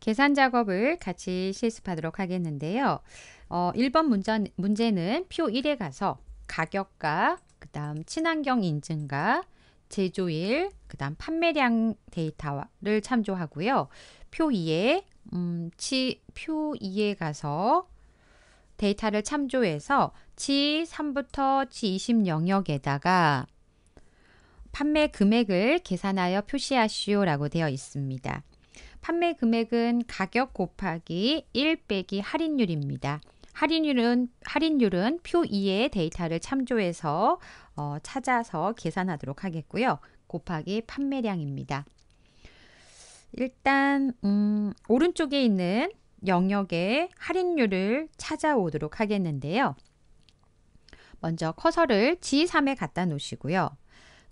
계산 작업을 같이 실습하도록 하겠는데요. 어, 1번 문제, 문제는 표 1에 가서 가격과 그 다음 친환경 인증과 제조일, 그 다음 판매량 데이터를 참조하고요. 표 2에 음, 지, 표 2에 가서 데이터를 참조해서 G3부터 G20 영역에다가 판매 금액을 계산하여 표시하시오라고 되어 있습니다. 판매 금액은 가격 곱하기 1 빼기 할인율입니다. 할인율은 할인율은 표 2의 데이터를 참조해서 어, 찾아서 계산하도록 하겠고요. 곱하기 판매량입니다. 일단 음, 오른쪽에 있는 영역의 할인율을 찾아오도록 하겠는데요. 먼저 커서를 G3에 갖다 놓으시고요.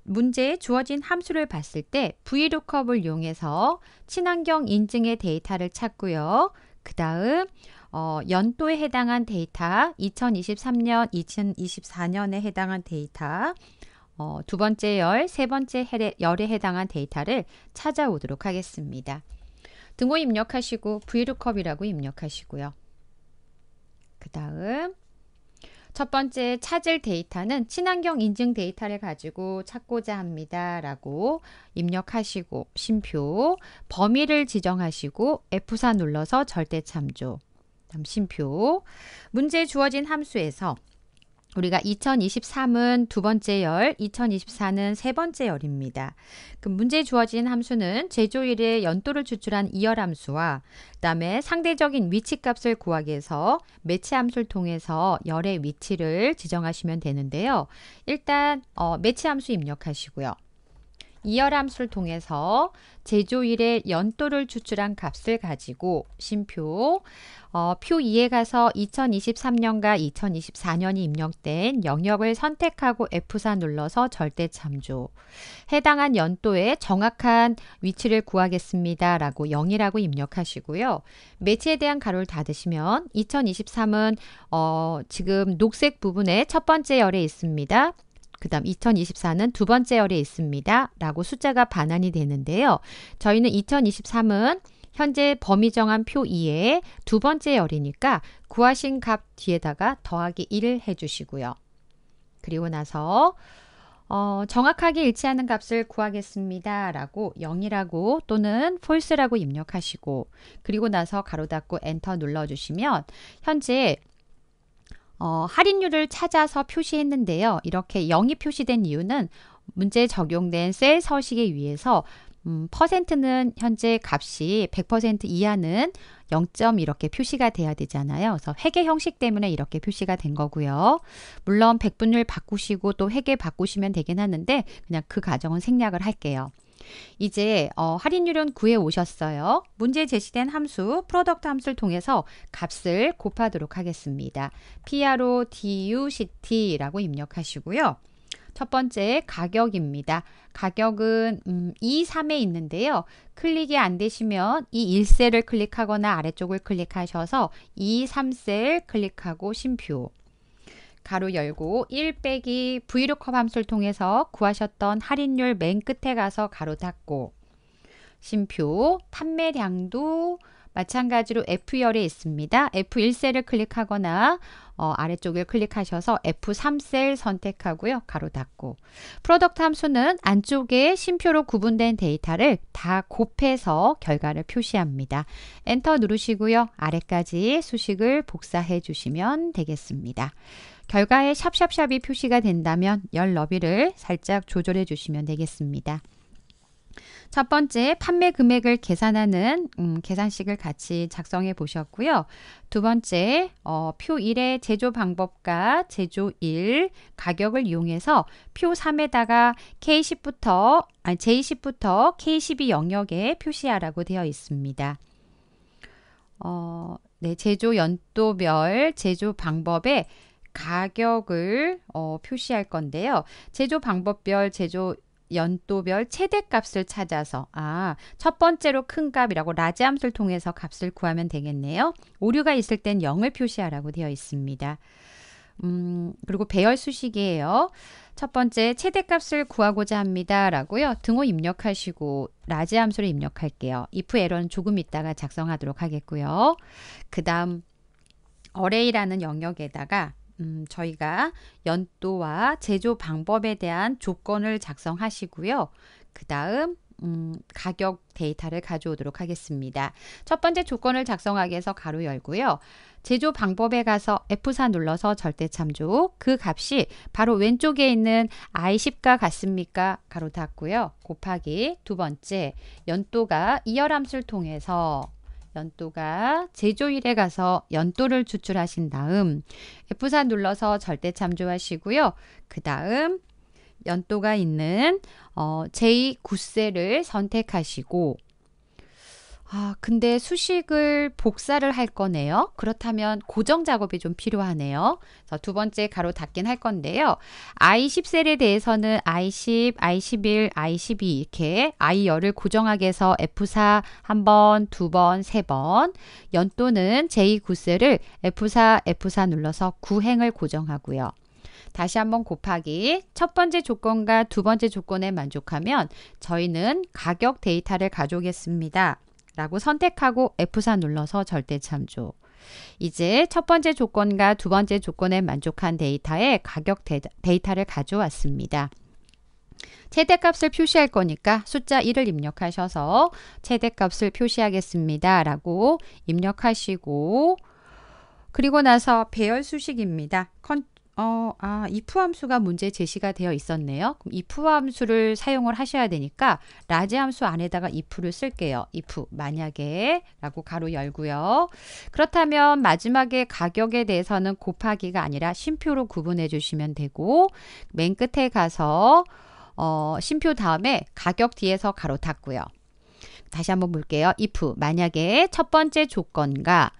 문제에 주어진 함수를 봤을 때 VLOOKUP을 이용해서 친환경 인증의 데이터를 찾고요. 그 다음 어, 연도에 해당한 데이터, 2023년, 2024년에 해당한 데이터, 어, 두 번째 열, 세 번째 해레, 열에 해당한 데이터를 찾아오도록 하겠습니다. 등호 입력하시고 VLOOKUP이라고 입력하시고요. 그 다음 첫 번째 찾을 데이터는 친환경 인증 데이터를 가지고 찾고자 합니다. 라고 입력하시고 심표 범위를 지정하시고 F4 눌러서 절대 참조 다음 심표 문제 주어진 함수에서 우리가 2023은 두 번째 열, 2024는 세 번째 열입니다. 그 문제에 주어진 함수는 제조일에 연도를 추출한 이열 함수와 그다음에 상대적인 위치값을 구하기 위해서 매치 함수를 통해서 열의 위치를 지정하시면 되는데요. 일단 어, 매치 함수 입력하시고요. 이열함수를 통해서 제조일의 연도를 추출한 값을 가지고 심표 어, 표 2에 가서 2023년과 2024년이 입력된 영역을 선택하고 F4 눌러서 절대 참조 해당한 연도에 정확한 위치를 구하겠습니다. 라고 0이라고 입력하시고요. 매치에 대한 가로를 닫으시면 2023은 어, 지금 녹색 부분에 첫 번째 열에 있습니다. 그 다음 2024는 두 번째 열에 있습니다. 라고 숫자가 반환이 되는데요. 저희는 2023은 현재 범위 정한 표 2에 두 번째 열이니까 구하신 값 뒤에다가 더하기 1을 해주시고요. 그리고 나서 어, 정확하게 일치하는 값을 구하겠습니다. 라고 0이라고 또는 false라고 입력하시고 그리고 나서 가로 닫고 엔터 눌러주시면 현재 어, 할인율을 찾아서 표시했는데요. 이렇게 0이 표시된 이유는 문제에 적용된 셀 서식에 의해서 음, 퍼센트는 현재 값이 100% 이하는 0점 이렇게 표시가 돼야 되잖아요. 그래서 회계 형식 때문에 이렇게 표시가 된 거고요. 물론 백분율 바꾸시고 또 회계 바꾸시면 되긴 하는데 그냥 그 과정은 생략을 할게요. 이제 어, 할인율은 구에 오셨어요. 문제 제시된 함수, 프로덕트 함수를 통해서 값을 곱하도록 하겠습니다. PRO DUCT라고 입력하시고요. 첫 번째 가격입니다. 가격은 음, 2, 3에 있는데요. 클릭이 안 되시면 이 1셀을 클릭하거나 아래쪽을 클릭하셔서 2, 3셀 클릭하고 심표 가로 열고 1 빼기 브이루컵 함수를 통해서 구하셨던 할인율 맨 끝에 가서 가로 닫고 심표 판매량도 마찬가지로 f 열에 있습니다. F1셀을 클릭하거나 어, 아래쪽을 클릭하셔서 F3셀 선택하고요. 가로 닫고 프로덕트 함수는 안쪽에 심표로 구분된 데이터를 다 곱해서 결과를 표시합니다. 엔터 누르시고요. 아래까지 수식을 복사해 주시면 되겠습니다. 결과에 샵샵샵이 표시가 된다면 열 너비를 살짝 조절해 주시면 되겠습니다. 첫 번째 판매 금액을 계산하는 음, 계산식을 같이 작성해 보셨고요. 두 번째 어, 표 1의 제조 방법과 제조 1 가격을 이용해서 표 3에다가 K10부터 아니, J10부터 K12 영역에 표시하라고 되어 있습니다. 어, 네, 제조 연도별 제조 방법에 가격을 어, 표시할 건데요. 제조 방법별 제조 연도별 최대값을 찾아서 아, 첫 번째로 큰 값이라고 라지 함수를 통해서 값을 구하면 되겠네요. 오류가 있을 땐 0을 표시하라고 되어 있습니다. 음, 그리고 배열 수식이에요. 첫 번째 최대값을 구하고자 합니다. 라고요. 등호 입력하시고 라지 함수를 입력할게요. if 에러는 조금 있다가 작성하도록 하겠고요. 그 다음 어레이라는 영역에다가 음, 저희가 연도와 제조 방법에 대한 조건을 작성하시고요. 그 다음 음, 가격 데이터를 가져오도록 하겠습니다. 첫 번째 조건을 작성하기 위해서 가로 열고요. 제조 방법에 가서 F4 눌러서 절대 참조. 그 값이 바로 왼쪽에 있는 I10과 같습니까? 가로 닫고요. 곱하기 두 번째 연도가 이열 함수를 통해서 연도가 제조일에 가서 연도를 추출하신 다음 F4 눌러서 절대 참조하시고요. 그 다음 연도가 있는 어, 제9세를 선택하시고 아, 근데 수식을 복사를 할 거네요. 그렇다면 고정 작업이 좀 필요하네요. 자, 두 번째 가로 닫긴 할 건데요. I10셀에 대해서는 I10, I11, I12 이렇게 I열을 고정하게 해서 F4 한 번, 두 번, 세 번. 연도는 J9셀을 F4, F4 눌러서 9행을 고정하고요. 다시 한번 곱하기 첫 번째 조건과 두 번째 조건에 만족하면 저희는 가격 데이터를 가져오겠습니다. 라고 선택하고 F4 눌러서 절대 참조. 이제 첫 번째 조건과 두 번째 조건에 만족한 데이터에 가격 데이터를 가져왔습니다. 최대값을 표시할 거니까 숫자 1을 입력하셔서 최대값을 표시하겠습니다. 라고 입력하시고 그리고 나서 배열 수식입니다. 컨, 어, 아, if 함수가 문제 제시가 되어 있었네요. 그럼 if 함수를 사용을 하셔야 되니까 라지 함수 안에다가 if를 쓸게요. if 만약에 라고 가로 열고요. 그렇다면 마지막에 가격에 대해서는 곱하기가 아니라 심표로 구분해 주시면 되고 맨 끝에 가서 어, 심표 다음에 가격 뒤에서 가로 닫고요. 다시 한번 볼게요. if 만약에 첫 번째 조건과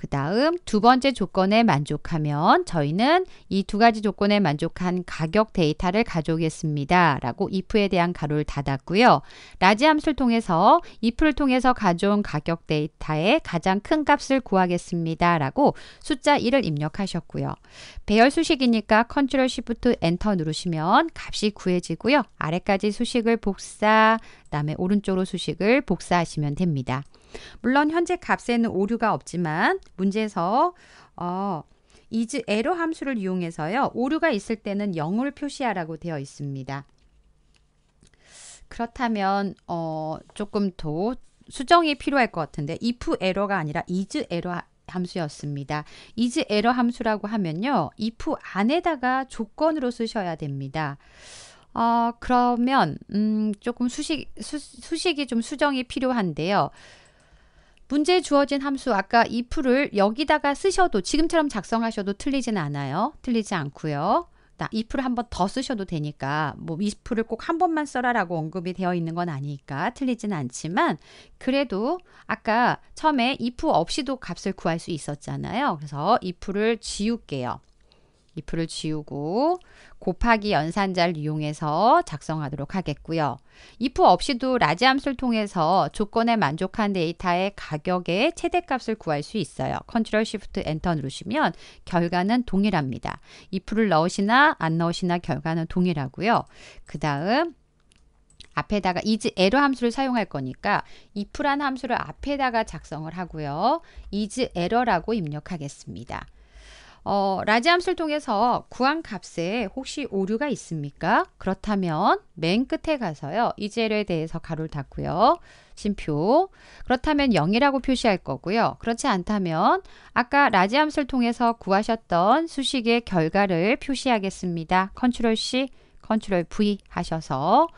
그 다음 두 번째 조건에 만족하면 저희는 이 두 가지 조건에 만족한 가격 데이터를 가져오겠습니다. 라고 if에 대한 가로를 닫았고요. 라지 함수를 통해서 if를 통해서 가져온 가격 데이터의 가장 큰 값을 구하겠습니다. 라고 숫자 1을 입력하셨고요. 배열 수식이니까 컨트롤 시프트 엔터 누르시면 값이 구해지고요. 아래까지 수식을 복사 다음에 오른쪽으로 수식을 복사하시면 됩니다. 물론 현재 값에는 오류가 없지만 문제에서 어, 이즈 에러 함수를 이용해서요. 오류가 있을 때는 0을 표시하라고 되어 있습니다. 그렇다면 어, 조금 더 수정이 필요할 것 같은데 if 에러가 아니라 is 에러 함수였습니다. is 에러 함수라고 하면요. if 안에다가 조건으로 쓰셔야 됩니다. 어, 그러면 음, 조금 수식, 수, 수식이 좀 수정이 필요한데요. 문제 주어진 함수 아까 if를 여기다가 쓰셔도 지금처럼 작성하셔도 틀리진 않아요. 틀리지 않고요. if를 한번 더 쓰셔도 되니까 뭐 if를 꼭 한 번만 써라라고 언급이 되어 있는 건 아니니까 틀리진 않지만 그래도 아까 처음에 if 없이도 값을 구할 수 있었잖아요. 그래서 if를 지울게요. i f 를 지우고 곱하기 연산자를 이용해서 작성하도록 하겠고요. if 없이도 라지 함수를 통해서 조건에 만족한 데이터의 가격의 최대값을 구할 수 있어요. 컨트롤 시프트 엔터 누르시면 결과는 동일합니다. if를 넣으시나 안 넣으시나 결과는 동일하고요. 그 다음 앞에다가 is error 함수를 사용할 거니까 if란 함수를 앞에다가 작성을 하고요. is error라고 입력하겠습니다. 어, 라지함수를 통해서 구한 값에 혹시 오류가 있습니까? 그렇다면 맨 끝에 가서요. 이 재료에 대해서 가로를 닫고요. 진표. 그렇다면 0이라고 표시할 거고요. 그렇지 않다면 아까 라지함수를 통해서 구하셨던 수식의 결과를 표시하겠습니다. 컨트롤 C, 컨트롤 V 하셔서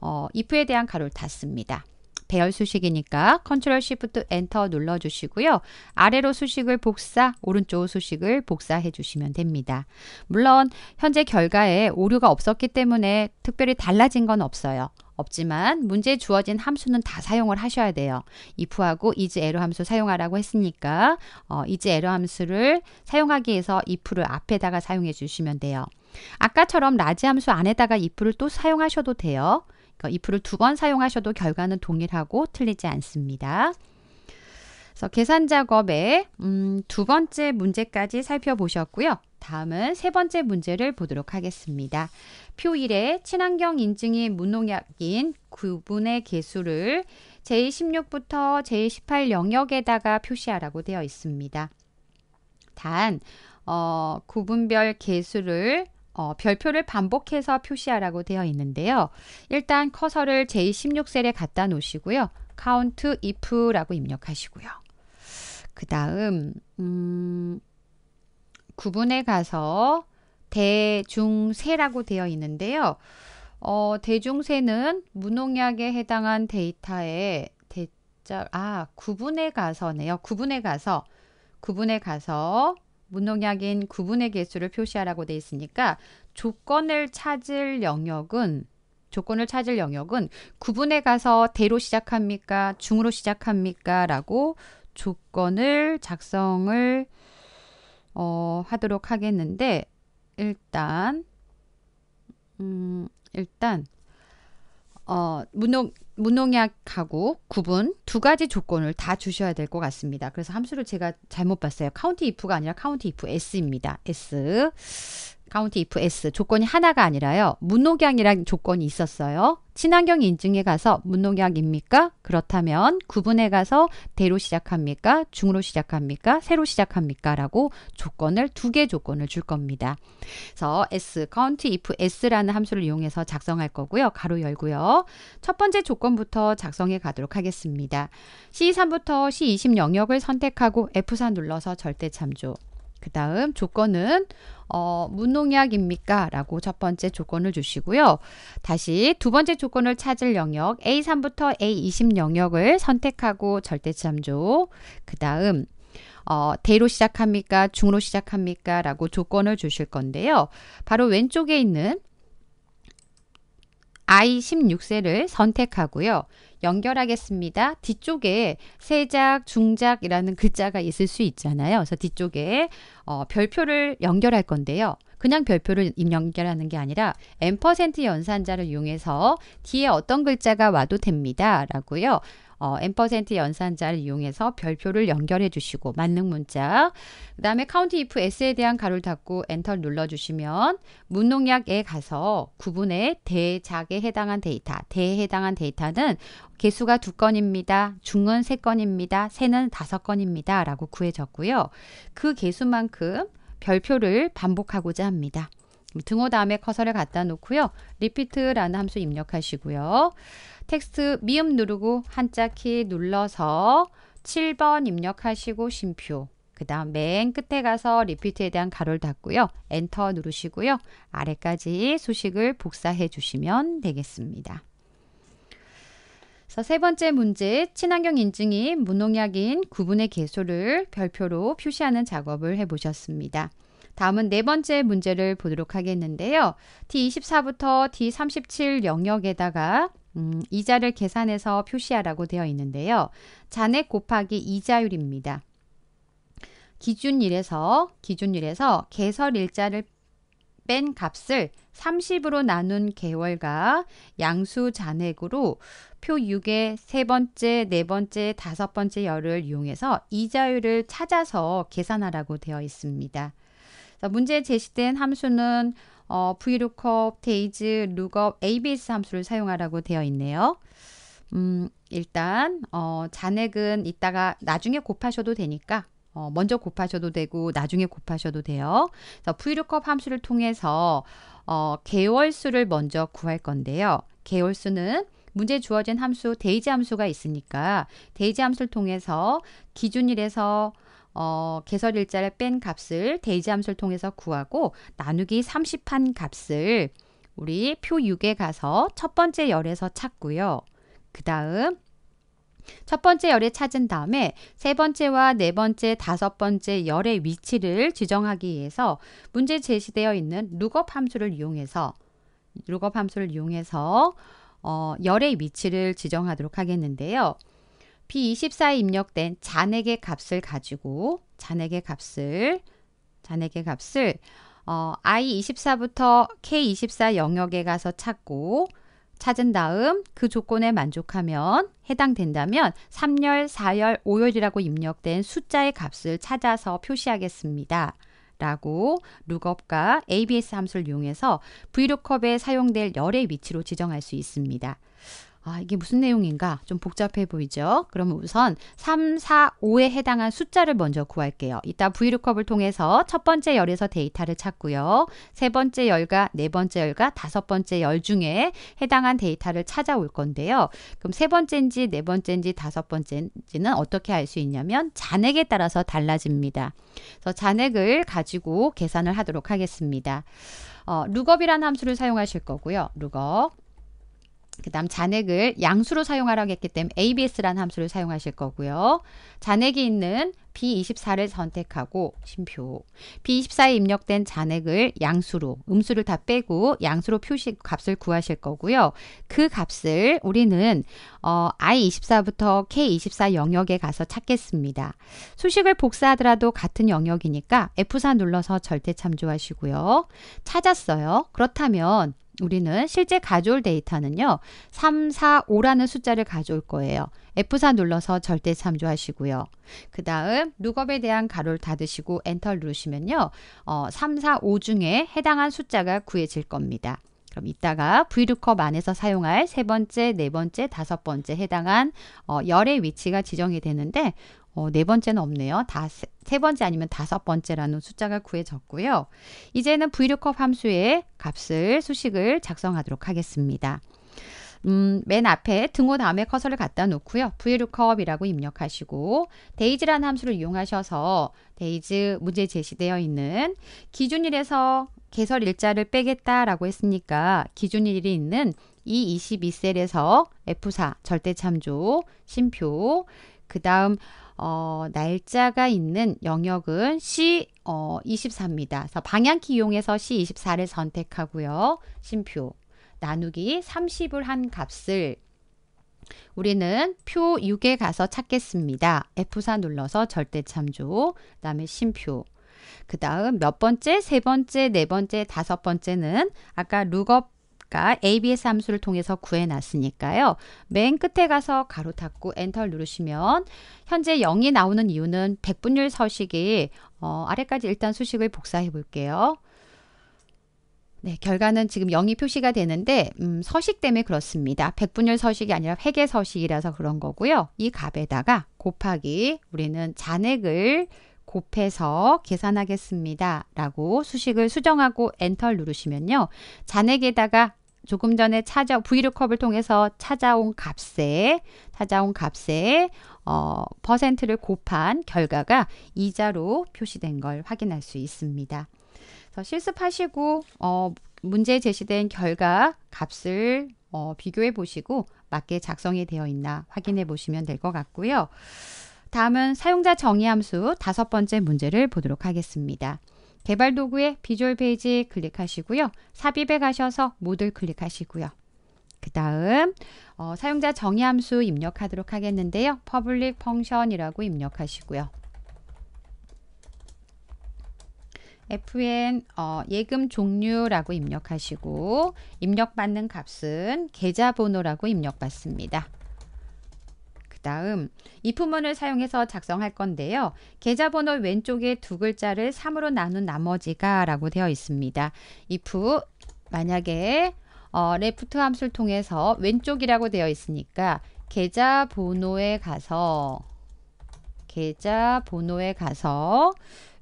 어, if에 대한 가로를 닫습니다. 배열 수식이니까 컨트롤 시프트 엔터 눌러주시고요. 아래로 수식을 복사, 오른쪽 수식을 복사해 주시면 됩니다. 물론 현재 결과에 오류가 없었기 때문에 특별히 달라진 건 없어요. 없지만 문제에 주어진 함수는 다 사용을 하셔야 돼요. if하고 is error 함수 사용하라고 했으니까 어, is error 함수를 사용하기 위해서 if를 앞에다가 사용해 주시면 돼요. 아까처럼 라지 함수 안에다가 if를 또 사용하셔도 돼요. 그러니 if를 두 번 사용하셔도 결과는 동일하고 틀리지 않습니다. 그래서 계산 작업의 음, 두 번째 문제까지 살펴보셨고요. 다음은 세 번째 문제를 보도록 하겠습니다. 표 1에 친환경 인증의 무농약인 구분의 개수를 제16부터 제18 영역에다가 표시하라고 되어 있습니다. 단, 어, 구분별 개수를 어, 별표를 반복해서 표시하라고 되어 있는데요. 일단 커서를 제16셀에 갖다 놓으시고요. count if라고 입력하시고요. 그 다음 음, 구분에 가서 대중세라고 되어 있는데요. 어, 대중세는 무농약에 해당한 데이터에 대자 아 구분에 가서네요. 구분에 가서 구분에 가서 문농약인 구분의 개수를 표시하라고 되어 있으니까 조건을 찾을 영역은 조건을 찾을 영역은 구분에 가서 대로 시작합니까? 중으로 시작합니까? 라고 조건을 작성을 어, 하도록 하겠는데 일단 음, 일단 어, 무농 무농약하고 구분 두 가지 조건을 다 주셔야 될 것 같습니다. 그래서 함수를 제가 잘못 봤어요. 카운티 if가 아니라 카운티 if s입니다. s 카운티 if s 조건이 하나가 아니라요. 문농약이란 조건이 있었어요. 친환경 인증에 가서 문농약입니까 그렇다면 구분에 가서 대로 시작합니까? 중으로 시작합니까? 새로 시작합니까? 라고 조건을 두 개 조건을 줄 겁니다. 그래서 s count if s라는 함수를 이용해서 작성할 거고요. 가로 열고요. 첫 번째 조건부터 작성해 가도록 하겠습니다. C3부터 C20 영역을 선택하고 F4 눌러서 절대 참조. 그 다음 조건은 어, 무농약입니까? 라고 첫 번째 조건을 주시고요. 다시 두 번째 조건을 찾을 영역 A3부터 A20 영역을 선택하고 절대참조 그 다음 어, 대로 시작합니까? 중로 으 시작합니까? 라고 조건을 주실 건데요. 바로 왼쪽에 있는 I16세를 선택하고요. 연결하겠습니다. 뒤쪽에 세작, 중작이라는 글자가 있을 수 있잖아요. 그래서 뒤쪽에 어, 별표를 연결할 건데요. 그냥 별표를 연결하는 게 아니라 n% 연산자를 이용해서 뒤에 어떤 글자가 와도 됩니다. 라고요. 어, n% 연산자를 이용해서 별표를 연결해 주시고 만능 문자 그 다음에 카운티 if s에 대한 가로를 닫고 엔터를 눌러주시면 문농약에 가서 구분의 대작에 해당한 데이터 대에 해당한 데이터는 개수가 두 건입니다. 중은 세 건입니다. 세는 다섯 건입니다. 라고 구해졌고요. 그 개수만큼 별표를 반복하고자 합니다. 등호 다음에 커서를 갖다 놓고요. 리피트라는 함수 입력하시고요. 텍스트 미음 누르고 한자 키 눌러서 7번 입력하시고 심표그 다음 맨 끝에 가서 리피트에 대한 가로를 닫고요. 엔터 누르시고요. 아래까지 수식을 복사해 주시면 되겠습니다. 그세 번째 문제, 친환경 인증인 무농약인 구분의 개수를 별표로 표시하는 작업을 해보셨습니다. 다음은 네 번째 문제를 보도록 하겠는데요. D24부터 D37 영역에다가 음, 이자를 계산해서 표시하라고 되어 있는데요. 잔액 곱하기 이자율입니다. 기준일에서 기준일에서 개설 일자를 뺀 값을 30으로 나눈 개월과 양수 잔액으로 표 6의 세 번째, 네 번째, 다섯 번째 열을 이용해서 이자율을 찾아서 계산하라고 되어 있습니다. 문제에 제시된 함수는 어, vlookup, days, lookup, abs 함수를 사용하라고 되어 있네요. 음, 일단 어, 잔액은 이따가 나중에 곱하셔도 되니까 어, 먼저 곱하셔도 되고 나중에 곱하셔도 돼요. 그래서 vlookup 함수를 통해서 어, 개월수를 먼저 구할 건데요. 개월수는 문제 주어진 함수 데이지 함수가 있으니까 데이지 함수를 통해서 기준일에서 어, 개설 일자를 뺀 값을 데이지 함수를 통해서 구하고 나누기 30한 값을 우리 표 6에 가서 첫 번째 열에서 찾고요. 그 다음 첫 번째 열에 찾은 다음에 세 번째와 네 번째, 다섯 번째 열의 위치를 지정하기 위해서 문제 제시되어 있는 룩업 함수를 이용해서 룩업 함수를 이용해서 어, 열의 위치를 지정하도록 하겠는데요. B24에 입력된 잔액의 값을 가지고 잔액의 값을 잔액의 값을 어, I24부터 K24 영역에 가서 찾고 찾은 다음 그 조건에 만족하면 해당된다면 3열, 4열, 5열이라고 입력된 숫자의 값을 찾아서 표시하겠습니다. 라고 룩업과 ABS 함수를 이용해서 브이룩 o 에 사용될 열의 위치로 지정할 수 있습니다. 아, 이게 무슨 내용인가? 좀 복잡해 보이죠? 그러면 우선 3, 4, 5에 해당한 숫자를 먼저 구할게요. 이따 브이 o o 을 통해서 첫 번째 열에서 데이터를 찾고요. 세 번째 열과 네 번째 열과 다섯 번째 열 중에 해당한 데이터를 찾아올 건데요. 그럼 세 번째인지 네 번째인지 다섯 번째인지는 어떻게 알 수 있냐면 잔액에 따라서 달라집니다. 그래서 잔액을 가지고 계산을 하도록 하겠습니다. 어, 룩업이라는 함수를 사용하실 거고요. 룩업. 그다음 잔액을 양수로 사용하라고 했기 때문에 abs라는 함수를 사용하실 거고요. 잔액이 있는 b24를 선택하고 심표 b24에 입력된 잔액을 양수로 음수를 다 빼고 양수로 표시 값을 구하실 거고요. 그 값을 우리는 어, i24부터 k24 영역에 가서 찾겠습니다. 수식을 복사하더라도 같은 영역이니까 F4 눌러서 절대 참조하시고요. 찾았어요. 그렇다면 우리는 실제 가져올 데이터는요. 3, 4, 5라는 숫자를 가져올 거예요. F4 눌러서 절대 참조하시고요. 그 다음 룩업에 대한 가로를 닫으시고 엔터를 누르시면요. 어, 3, 4, 5 중에 해당한 숫자가 구해질 겁니다. 그럼 이따가 VLOOKUP 안에서 사용할 세 번째, 네 번째, 다섯 번째 해당한 어, 열의 위치가 지정이 되는데 어, 네 번째는 없네요. 다 세 번째 아니면 다섯 번째라는 숫자가 구해졌고요. 이제는 v l o o 함수의 값을 수식을 작성하도록 하겠습니다. 음, 맨 앞에 등호 다음에 커서를 갖다 놓고요. vlookup이라고 입력하시고 데이즈라는 함수를 이용하셔서 데이즈 문제 제시되어 있는 기준일에서 개설 일자를 빼겠다라고 했으니까 기준일이 있는 E22셀에서 F4 절대참조, 심표 그 다음 어, 날짜가 있는 영역은 C 어, 24입니다. 그래서 방향키 이용해서 C24를 선택하고요. 심표 나누기 30을 한 값을 우리는 표 6에 가서 찾겠습니다. F4 눌러서 절대 참조, 그 다음에 심표, 그 다음 몇 번째, 세 번째, 네 번째, 다섯 번째는 아까 룩업 아까 ABS 함수를 통해서 구해놨으니까요. 맨 끝에 가서 가로 닫고 엔터를 누르시면 현재 0이 나오는 이유는 백분율 서식이 어, 아래까지 일단 수식을 복사해 볼게요. 네, 결과는 지금 0이 표시가 되는데 음, 서식 때문에 그렇습니다. 백분율 서식이 아니라 회계 서식이라서 그런 거고요. 이 값에다가 곱하기 우리는 잔액을 곱해서 계산하겠습니다. 라고 수식을 수정하고 엔터를 누르시면요. 잔액에다가 조금 전에 찾아 브이룩컵을 통해서 찾아온 값에 찾아온 값에 어, 퍼센트를 곱한 결과가 이자로 표시된 걸 확인할 수 있습니다. 그래서 실습하시고 어, 문제 제시된 결과 값을 어, 비교해 보시고 맞게 작성이 되어 있나 확인해 보시면 될 것 같고요. 다음은 사용자 정의 함수 다섯 번째 문제를 보도록 하겠습니다. 개발 도구의 비주얼 페이지 클릭하시고요. 삽입에 가셔서 모듈 클릭하시고요. 그 다음 어, 사용자 정의 함수 입력하도록 하겠는데요. public function이라고 입력하시고요. FN 어, 예금 종류라고 입력하시고 입력받는 값은 계좌번호라고 입력받습니다. 다음 이 품문을 사용해서 작성할 건데요. 계좌번호 왼쪽에 두 글자를 3으로 나눈 나머지가 라고 되어 있습니다. if 만약에 어, 레프트 함수를 통해서 왼쪽이라고 되어 있으니까 계좌번호에 가서 계좌번호에 가서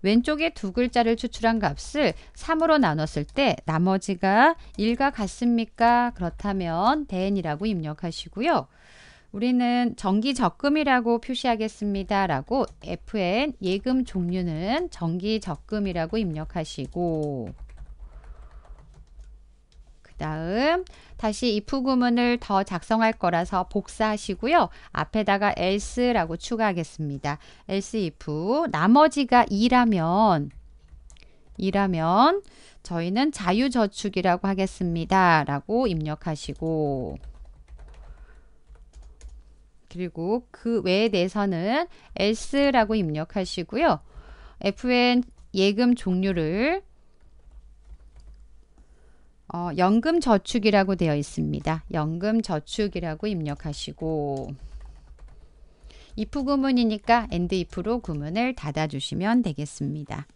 왼쪽에 두 글자를 추출한 값을 3으로 나눴을 때 나머지가 1과 같습니까? 그렇다면 대엔이라고 입력하시고요. 우리는 정기 적금이라고 표시하겠습니다. 라고 FN 예금 종류는 정기 적금이라고 입력하시고 다음 다시 if 구문을 더 작성할 거라서 복사하시고요. 앞에다가 else라고 추가하겠습니다. else if 나머지가 2라면 이라면 저희는 자유저축이라고 하겠습니다. 라고 입력하시고 그리고 그 외에 대해서는 S라고 입력하시고요. FN 예금 종류를 어, 연금 저축이라고 되어 있습니다. 연금 저축이라고 입력하시고 if 구문이니까 and if로 구문을 닫아주시면 되겠습니다.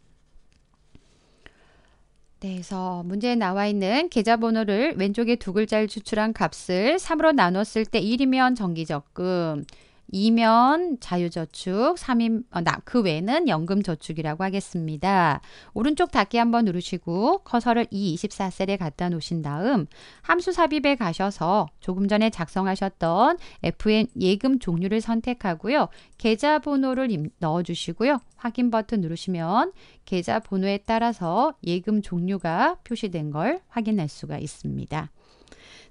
그래서 문제에 나와 있는 계좌번호를 왼쪽에 두 글자를 추출한 값을 3으로 나눴을 때 1이면 정기적금, 이면 자유저축, 3인, 어, 나, 그 외는 에 연금저축이라고 하겠습니다. 오른쪽 닫기 한번 누르시고 커서를 E24셀에 갖다 놓으신 다음 함수 삽입에 가셔서 조금 전에 작성하셨던 FN 예금 종류를 선택하고요. 계좌번호를 넣어주시고요. 확인 버튼 누르시면 계좌번호에 따라서 예금 종류가 표시된 걸 확인할 수가 있습니다.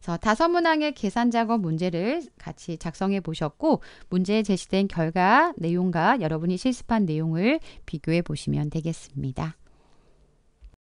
그래서 다섯 문항의 계산 작업 문제를 같이 작성해 보셨고 문제에 제시된 결과 내용과 여러분이 실습한 내용을 비교해 보시면 되겠습니다.